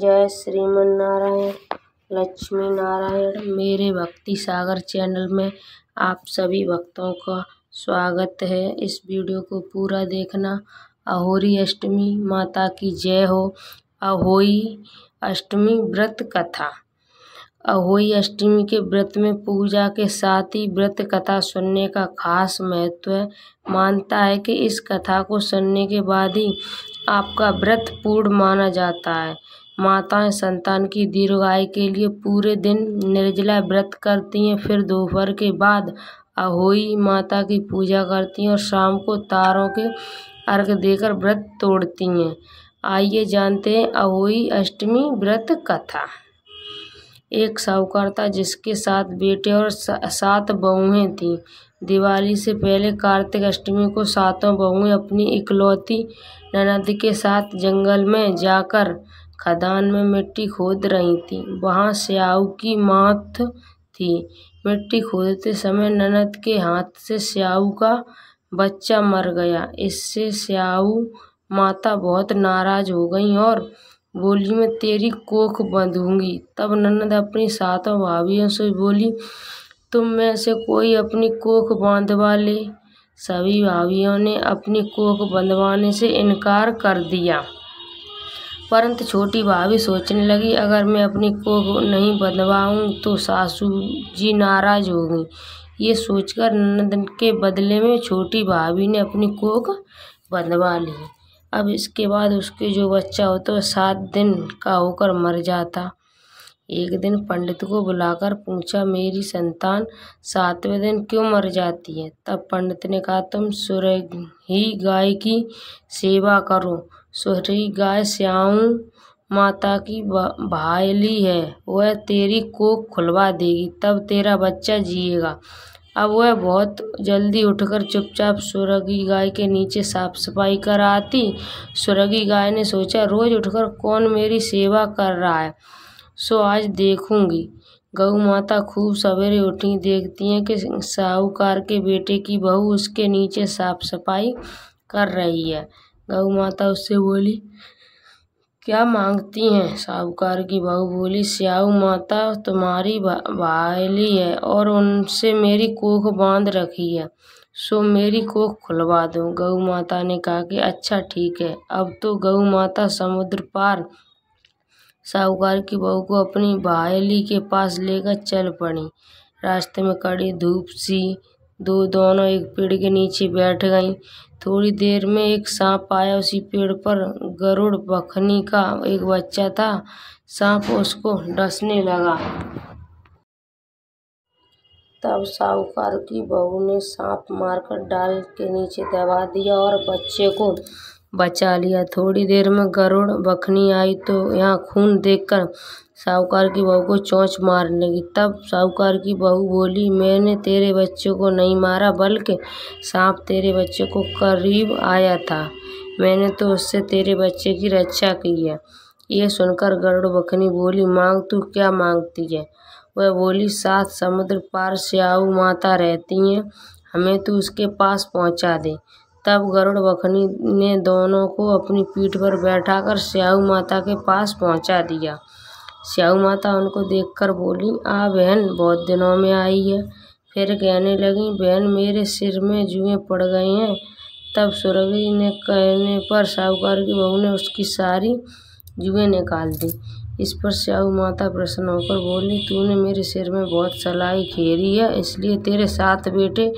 जय श्रीमनारायण नारायण लक्ष्मी नारायण मेरे भक्ति सागर चैनल में आप सभी भक्तों का स्वागत है इस वीडियो को पूरा देखना अहोरी अष्टमी माता की जय हो अहोई अष्टमी व्रत कथा अहोई अष्टमी के व्रत में पूजा के साथ ही व्रत कथा सुनने का खास महत्व है मानता है कि इस कथा को सुनने के बाद ही आपका व्रत पूर्ण माना जाता है माताएं संतान की दीर्घायु के लिए पूरे दिन निर्जला व्रत करती हैं फिर दोपहर के बाद अहोई माता की पूजा करती हैं और शाम को तारों के अर्घ देकर व्रत तोड़ती हैं आइए जानते हैं अहोई अष्टमी व्रत कथा एक साहूकार था जिसके साथ बेटे और सात बहुएं थीं दिवाली से पहले कार्तिक अष्टमी को सातों बहुएं अपनी इकलौती ननद के साथ जंगल में जाकर खदान में मिट्टी खोद रही थी वहाँ स्याऊ की मात थी मिट्टी खोदते समय ननद के हाथ से स्याऊ का बच्चा मर गया इससे स्याऊ माता बहुत नाराज हो गई और बोली मैं तेरी कोख बंधूंगी तब ननद अपनी सातों भाभियों से बोली तुम में से कोई अपनी कोख बांधवा ले सभी भाभियों ने अपनी कोख बंधवाने से इनकार कर दिया परंतु छोटी भाभी सोचने लगी अगर मैं अपनी कोख नहीं बदवाऊँ तो सासू जी नाराज़ हो गई ये सोचकर नंद के बदले में छोटी भाभी ने अपनी कोख बंधवा ली अब इसके बाद उसके जो बच्चा होता वह सात दिन का होकर मर जाता एक दिन पंडित को बुलाकर पूछा मेरी संतान सातवें दिन क्यों मर जाती है तब पंडित ने कहा तुम ही गाय की सेवा करो सोरी गाय श्याऊ माता की भायली है वह तेरी कोख खुलवा देगी तब तेरा बच्चा जिएगा अब वह बहुत जल्दी उठकर चुपचाप सुरगी गाय के नीचे साफ सफाई कर आती सुरगी गाय ने सोचा रोज उठकर कौन मेरी सेवा कर रहा है सो आज देखूंगी गऊ माता खूब सवेरे उठी देखती हैं कि साहूकार के बेटे की बहू उसके नीचे साफ सफाई कर रही है गऊ माता उससे बोली क्या मांगती हैं साहूकार की बहू बोली स्याऊ माता तुम्हारी भायली है और उनसे मेरी कोख बांध रखी है सो मेरी कोख खुलवा दो गऊ माता ने कहा कि अच्छा ठीक है अब तो गऊ माता समुद्र पार साहूकार की बहू को अपनी भायली के पास लेकर चल पड़ी रास्ते में कड़ी धूप सी दो दोनों एक पेड़ के नीचे बैठ गईं थोड़ी देर में एक सांप आया उसी पेड़ पर गरुड़ बखनी का एक बच्चा था सांप उसको डसने लगा तब साहूकार की बहू ने सांप मारकर डाल के नीचे दबा दिया और बच्चे को बचा लिया थोड़ी देर में गरुड़ बखनी आई तो यहाँ खून देखकर साहूकार की बहू को चोंच मारने लगी तब साहूकार की बहू बोली मैंने तेरे बच्चे को नहीं मारा बल्कि सांप तेरे बच्चे को करीब आया था मैंने तो उससे तेरे बच्चे की रक्षा की है ये सुनकर गरुड़ बखनी बोली मांग तू क्या मांगती है वह बोली सात समुद्र पार श्याऊ माता रहती हैं हमें तू उसके पास पहुंचा दे तब गरुड़ बखनी ने दोनों को अपनी पीठ पर बैठाकर कर माता के पास पहुंचा दिया श्याऊ माता उनको देखकर बोली आ बहन बहुत दिनों में आई है फिर कहने लगी बहन मेरे सिर में जुए पड़ गए हैं तब सुरभि ने कहने पर साहूकार की बहू ने उसकी सारी जुए निकाल दी इस पर श्याऊ माता प्रसन्न होकर बोली तूने मेरे सिर में बहुत सलाई घेरी है इसलिए तेरे सात बेटे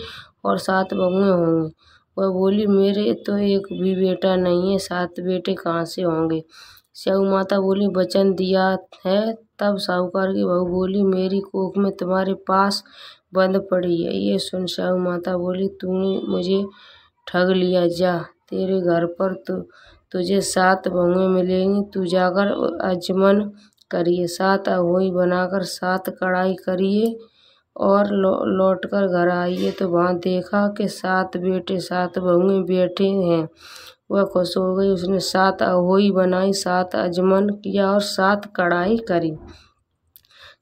और सात बहुएँ होंगे वह बोली मेरे तो एक भी बेटा नहीं है सात बेटे कहाँ से होंगे स्याऊ माता बोली वचन दिया है तब साहूकार की बहू बोली मेरी कोख में तुम्हारे पास बंद पड़ी है ये सुन स्याऊ माता बोली तूने मुझे ठग लिया जा तेरे घर पर तो तुझे सात बहुए मिलेंगी तू जाकर अजमन करिए सात अहोई बनाकर सात कढ़ाई करिए और लौ लौट कर घर आइए तो वहाँ देखा कि सात बेटे सात बहुएँ बैठे हैं वह खुश हो गई उसने सात अहोई बनाई सात अजमन किया और सात कढ़ाई करी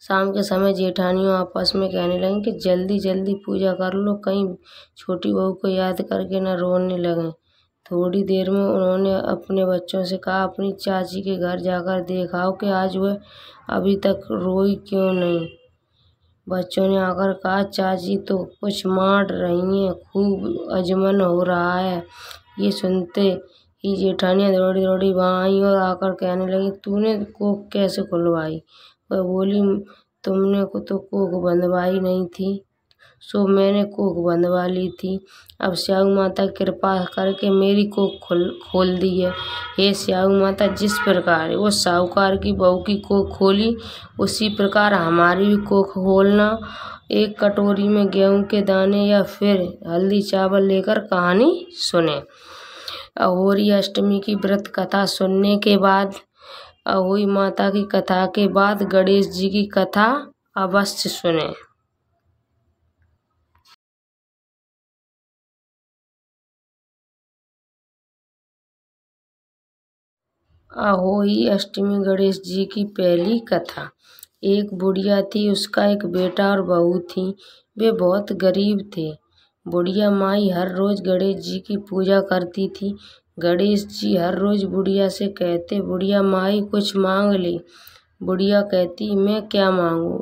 शाम के समय जेठानियों आपस में कहने लगे कि जल्दी जल्दी पूजा कर लो कहीं छोटी बहू को याद करके न रोने लगें थोड़ी देर में उन्होंने अपने बच्चों से कहा अपनी चाची के घर जाकर देखाओ कि आज वह अभी तक रोई क्यों नहीं बच्चों ने आकर कहा चाची तो कुछ मार रही हैं खूब अजमन हो रहा है ये सुनते ही जेठानियाँ दौड़ी दौड़ी वहाँ आई और आकर कहने लगी तूने कोक कैसे खुलवाई वह बोली तुमने को तो कोख बंधवाई नहीं थी सो मैंने कोख बंधवा ली थी अब श्याऊ माता कृपा करके मेरी कोख खोल खोल दी है हे श्याऊ माता जिस प्रकार वो साहूकार की बहू की कोख खोली उसी प्रकार हमारी भी कोख खोलना एक कटोरी में गेहूं के दाने या फिर हल्दी चावल लेकर कहानी सुने अहोरी अष्टमी की व्रत कथा सुनने के बाद अहोई माता की कथा के बाद गणेश जी की कथा अवश्य सुने अहोई अष्टमी गणेश जी की पहली कथा एक बुढ़िया थी उसका एक बेटा और बहू थी वे बहुत गरीब थे बुढ़िया माई हर रोज़ गणेश जी की पूजा करती थी गणेश जी हर रोज़ बुढ़िया से कहते बुढ़िया माई कुछ मांग ले बुढ़िया कहती मैं क्या मांगू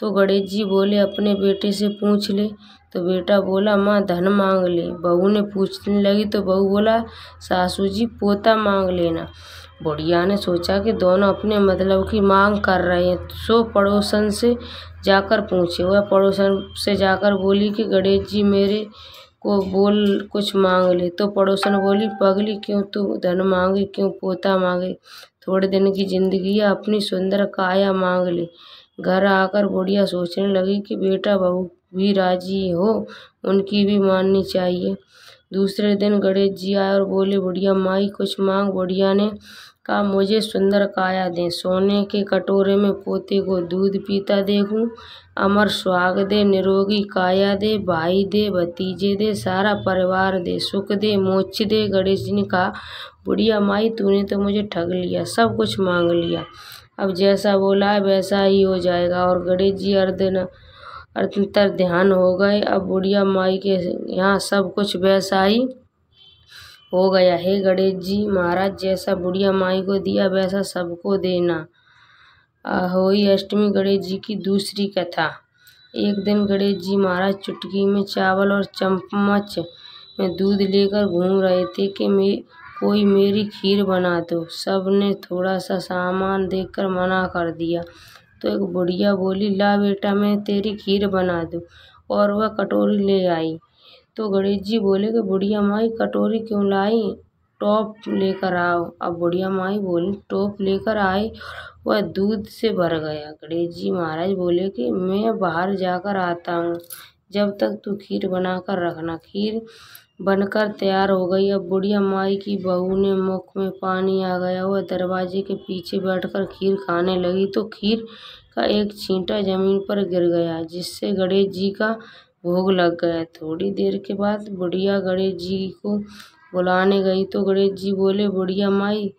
तो गणेश जी बोले अपने बेटे से पूछ ले तो बेटा बोला माँ धन मांग ले बहू ने पूछने लगी तो बहू बोला सासू जी पोता मांग लेना बुढ़िया ने सोचा कि दोनों अपने मतलब की मांग कर रहे हैं सो पड़ोसन से जाकर पूछे वह पड़ोसन से जाकर बोली कि गणेश जी मेरे को बोल कुछ मांग ले तो पड़ोसन बोली पगली क्यों तू धन मांगे क्यों पोता मांगे थोड़े दिन की जिंदगी या अपनी सुंदर काया मांग ले घर आकर बुढ़िया सोचने लगी कि बेटा बहू भी राजी हो उनकी भी माननी चाहिए दूसरे दिन गणेश जी आए और बोले बुढ़िया माई कुछ मांग बुढ़िया ने का मुझे सुंदर काया दें सोने के कटोरे में पोते को दूध पीता देखूं अमर सुहाग दे निरोगी काया दे भाई दे भतीजे दे सारा परिवार दे सुख दे मोच दे गणेश जी ने कहा बुढ़िया माई तूने तो मुझे ठग लिया सब कुछ मांग लिया अब जैसा बोला है वैसा ही हो जाएगा और गणेश जी अर्ध अर्धतर ध्यान हो गए अब बुढ़िया माई के यहाँ सब कुछ वैसा ही हो गया हे गणेश जी महाराज जैसा बुढ़िया माई को दिया वैसा सबको देना होई अष्टमी गणेश जी की दूसरी कथा एक दिन गणेश जी महाराज चुटकी में चावल और चम्मच में दूध लेकर घूम रहे थे कि मे कोई मेरी खीर बना दो सब ने थोड़ा सा सामान देखकर मना कर दिया तो एक बुढ़िया बोली ला बेटा मैं तेरी खीर बना दूँ और वह कटोरी ले आई तो गणेश जी बोले कि बुढ़िया माई कटोरी क्यों लाई टॉप लेकर आओ अब बुढ़िया माई बोली टॉप लेकर आई वह दूध से भर गया गणेश जी महाराज बोले कि मैं बाहर जाकर आता हूँ जब तक तू खीर बनाकर रखना खीर बनकर तैयार हो गई अब बुढ़िया माई की बहू ने मुख में पानी आ गया वह दरवाजे के पीछे बैठकर खीर खाने लगी तो खीर का एक छींटा जमीन पर गिर गया जिससे गणेश जी का भोग लग गया थोड़ी देर के बाद बुढ़िया गणेश जी को बुलाने गई तो गणेश जी बोले बुढ़िया माई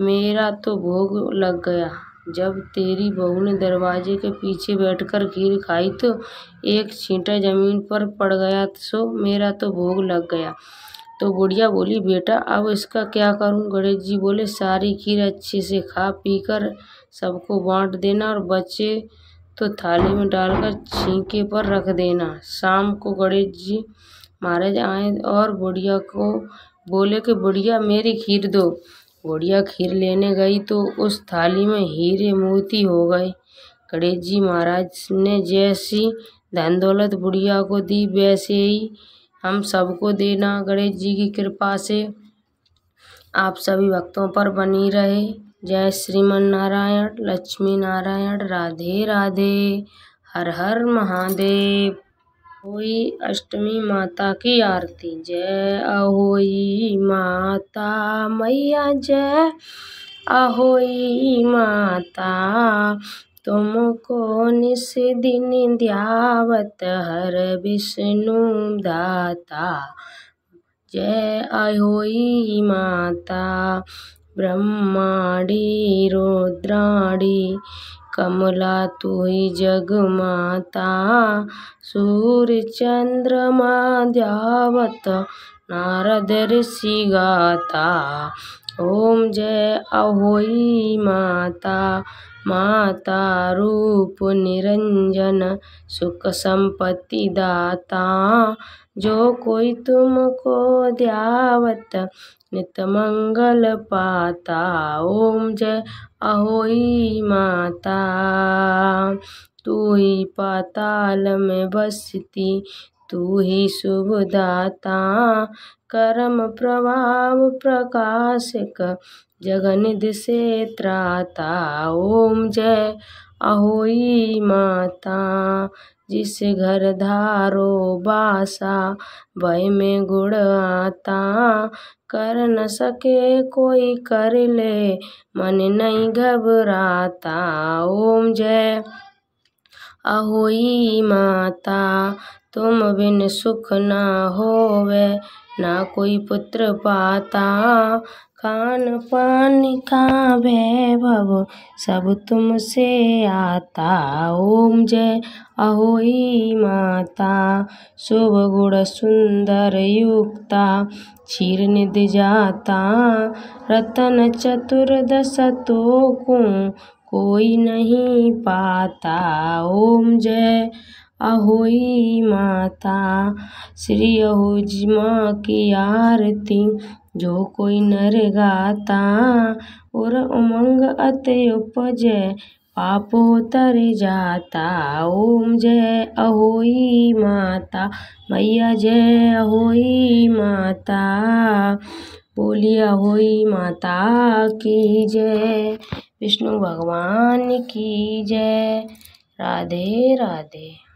मेरा तो भोग लग गया जब तेरी बहू ने दरवाजे के पीछे बैठकर खीर खाई तो एक छींटा जमीन पर पड़ गया सो मेरा तो भोग लग गया तो बुढ़िया बोली बेटा अब इसका क्या करूं गणेश जी बोले सारी खीर अच्छे से खा पी कर सबको बाँट देना और बच्चे तो थाली में डालकर छींके पर रख देना शाम को गणेश जी महाराज आए और बुढ़िया को बोले कि बुढ़िया मेरी खीर दो बुढ़िया खीर लेने गई तो उस थाली में हीरे मोती हो गए गणेश जी महाराज ने जैसी धन दौलत बुढ़िया को दी वैसे ही हम सबको देना गणेश जी की कृपा से आप सभी भक्तों पर बनी रहे जय श्रीमन नारायण लक्ष्मी नारायण राधे राधे हर हर महादेव होई अष्टमी माता की आरती जय अहोई माता मैया जय अहोई माता तुमको निस दिन ध्यावत हर विष्णु दाता जय अहोई माता ब्रह्माड़ी रुद्राणी कमला तु जग माता सूर्य चंद्रमा ध्यावत नारद ऋषि गाता ओम जय अहोई माता माता रूप निरंजन सुख संपत्ति दाता जो कोई तुमको ध्यावत नित मंगल पाता ओम जय अहोई माता तू ही पाताल में बसती तू ही शुभदाता करम प्रभाव प्रकाशिक जगनिध से त्राता ओम जय अहोई माता जिस घर धारो बासा भय में गुड़ आता कर न सके कोई कर ले मन नहीं घबराता ओम जय अहोई माता तुम बिन सुख ना होवे ना कोई पुत्र पाता खान पान का वैभव सब तुमसे आता ओम जय अहोई माता शुभ गुण सुंदर युक्ता क्षीर निध जाता रतन चतुर्दश तो को कोई नहीं पाता ओम जय अहोई माता श्री अहोज माँ की आरती जो कोई नर गाता और उमंग अति उपज पाप तर जाता ओम जय अहोई माता मैया जय अहोई माता बोली अहोई माता की जय विष्णु भगवान की जय राधे राधे